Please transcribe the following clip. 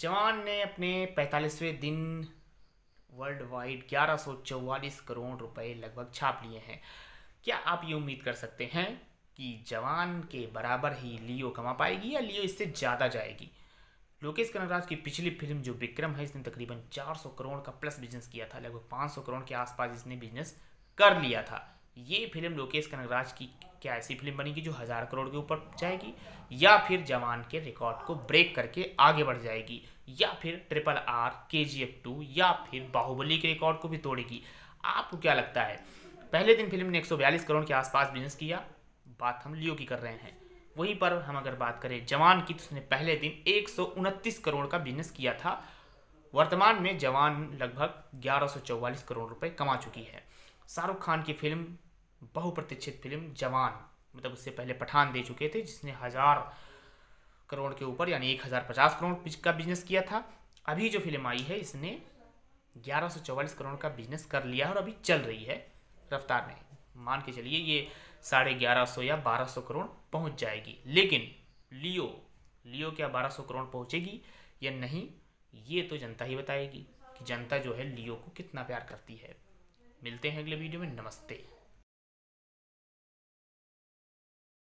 जवान ने अपने 45वें दिन वर्ल्ड वाइड ग्यारह करोड़ रुपए लगभग छाप लिए हैं क्या आप ये उम्मीद कर सकते हैं कि जवान के बराबर ही लियो कमा पाएगी या लियो इससे ज़्यादा जाएगी लोकेश कनराज की पिछली फिल्म जो विक्रम है इसने तकरीबन 400 करोड़ का प्लस बिजनेस किया था लगभग 500 करोड़ के आसपास इसने बिजनेस कर लिया था ये फिल्म लोकेश कनगराज की क्या ऐसी फिल्म बनेगी जो हज़ार करोड़ के ऊपर जाएगी या फिर जवान के रिकॉर्ड को ब्रेक करके आगे बढ़ जाएगी या फिर ट्रिपल आर के जी एफ टू या फिर बाहुबली के रिकॉर्ड को भी तोड़ेगी आपको क्या लगता है पहले दिन फिल्म ने 142 करोड़ के आसपास बिजनेस किया बात हम लियो की कर रहे हैं वहीं पर हम अगर बात करें जवान की तो उसने पहले दिन एक करोड़ का बिजनेस किया था वर्तमान में जवान लगभग ग्यारह करोड़ रुपए कमा चुकी है शाहरुख खान की फिल्म बहुप्रतीक्षित फिल्म जवान मतलब उससे पहले पठान दे चुके थे जिसने हज़ार करोड़ के ऊपर यानी एक हज़ार पचास करोड़ का बिजनेस किया था अभी जो फिल्म आई है इसने ग्यारह सौ चौवालीस करोड़ का बिजनेस कर लिया और अभी चल रही है रफ्तार में मान के चलिए ये साढ़े ग्यारह सौ या बारह सौ करोड़ पहुंच जाएगी लेकिन लियो लियो क्या बारह सौ करोड़ पहुंचेगी या नहीं ये तो जनता ही बताएगी कि जनता जो है लियो को कितना प्यार करती है मिलते हैं अगले वीडियो में नमस्ते